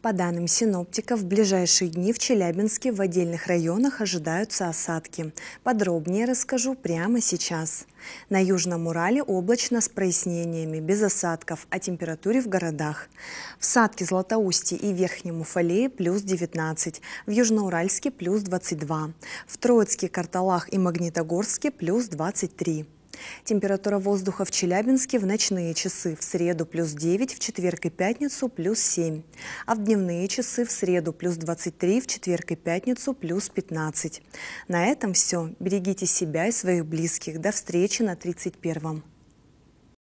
По данным синоптиков, в ближайшие дни в Челябинске в отдельных районах ожидаются осадки. Подробнее расскажу прямо сейчас. На Южном Урале облачно с прояснениями, без осадков, о температуре в городах. В Садке, Златоусте и Верхнем Уфалее плюс 19, в Южноуральске плюс 22, в Троицке, Карталах и Магнитогорске плюс 23. Температура воздуха в Челябинске в ночные часы в среду плюс 9, в четверг и пятницу плюс 7, а в дневные часы в среду плюс 23, в четверг и пятницу плюс 15. На этом все. Берегите себя и своих близких. До встречи на 31-м.